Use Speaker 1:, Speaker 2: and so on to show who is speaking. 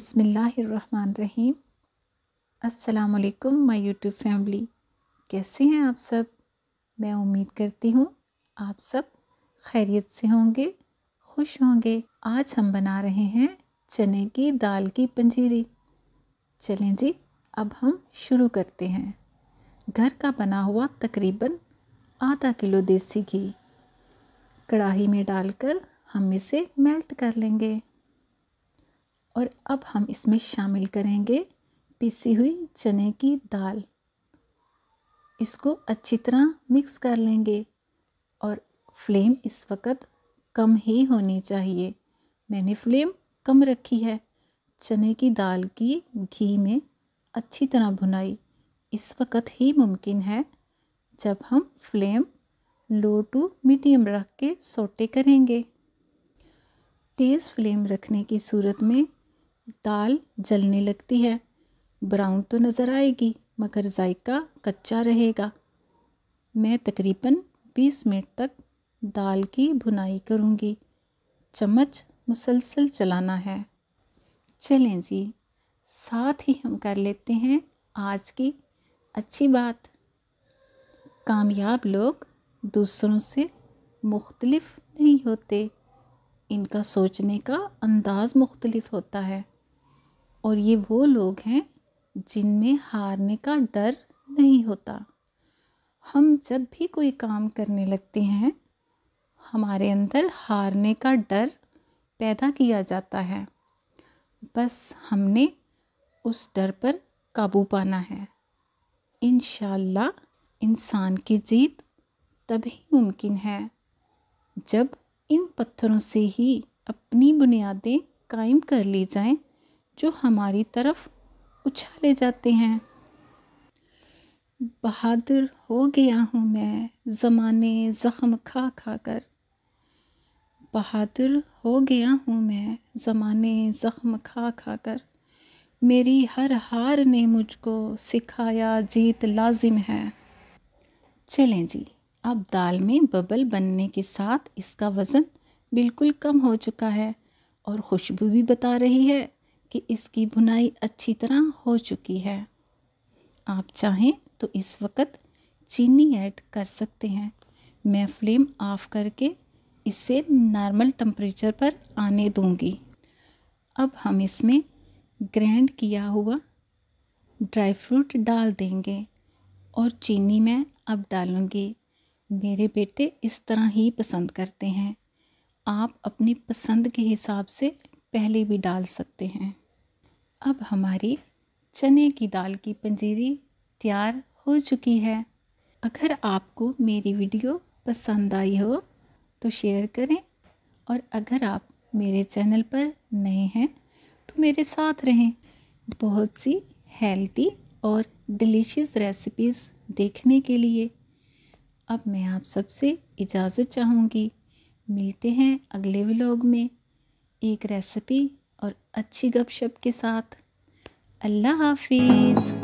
Speaker 1: बिसमीम् असलकम my YouTube family कैसे हैं आप सब मैं उम्मीद करती हूँ आप सब खैरियत से होंगे खुश होंगे आज हम बना रहे हैं चने की दाल की पंजीरी चलें जी अब हम शुरू करते हैं घर का बना हुआ तकरीबन आधा किलो देसी घी कढ़ाही में डालकर हम इसे मेल्ट कर लेंगे और अब हम इसमें शामिल करेंगे पीसी हुई चने की दाल इसको अच्छी तरह मिक्स कर लेंगे और फ्लेम इस वक्त कम ही होनी चाहिए मैंने फ्लेम कम रखी है चने की दाल की घी में अच्छी तरह भुनाई इस वक्त ही मुमकिन है जब हम फ्लेम लो टू मीडियम रख के सोटे करेंगे तेज़ फ्लेम रखने की सूरत में दाल जलने लगती है ब्राउन तो नज़र आएगी मगर जायका कच्चा रहेगा मैं तकरीबन 20 मिनट तक दाल की भुनाई करूँगी चम्मच मुसलसल चलाना है चलें जी साथ ही हम कर लेते हैं आज की अच्छी बात कामयाब लोग दूसरों से मुख्तलफ़ नहीं होते इनका सोचने का अंदाज़ मुख्तलफ़ होता है और ये वो लोग हैं जिनमें हारने का डर नहीं होता हम जब भी कोई काम करने लगते हैं हमारे अंदर हारने का डर पैदा किया जाता है बस हमने उस डर पर काबू पाना है इन इंसान की जीत तभी मुमकिन है जब इन पत्थरों से ही अपनी बुनियादें कायम कर ली जाएं जो हमारी तरफ उछाले जाते हैं बहादुर हो गया हूँ मैं ज़माने ज़ख्म खा खा कर बहादुर हो गया हूँ मैं ज़माने ज़ख्म खा खा कर मेरी हर हार ने मुझको सिखाया जीत लाजिम है चलें जी अब दाल में बबल बनने के साथ इसका वज़न बिल्कुल कम हो चुका है और खुशबू भी बता रही है कि इसकी बुनाई अच्छी तरह हो चुकी है आप चाहें तो इस वक्त चीनी ऐड कर सकते हैं मैं फ्लेम ऑफ करके इसे नॉर्मल टम्परेचर पर आने दूंगी अब हम इसमें ग्रैंड किया हुआ ड्राई फ्रूट डाल देंगे और चीनी मैं अब डालूँगी मेरे बेटे इस तरह ही पसंद करते हैं आप अपनी पसंद के हिसाब से पहले भी डाल सकते हैं अब हमारी चने की दाल की पंजीरी तैयार हो चुकी है अगर आपको मेरी वीडियो पसंद आई हो तो शेयर करें और अगर आप मेरे चैनल पर नए हैं तो मेरे साथ रहें बहुत सी हेल्दी और डिलीशियस रेसिपीज़ देखने के लिए अब मैं आप सबसे इजाज़त चाहूँगी मिलते हैं अगले व्लॉग में एक रेसिपी और अच्छी गपशप के साथ अल्लाह हाफिज़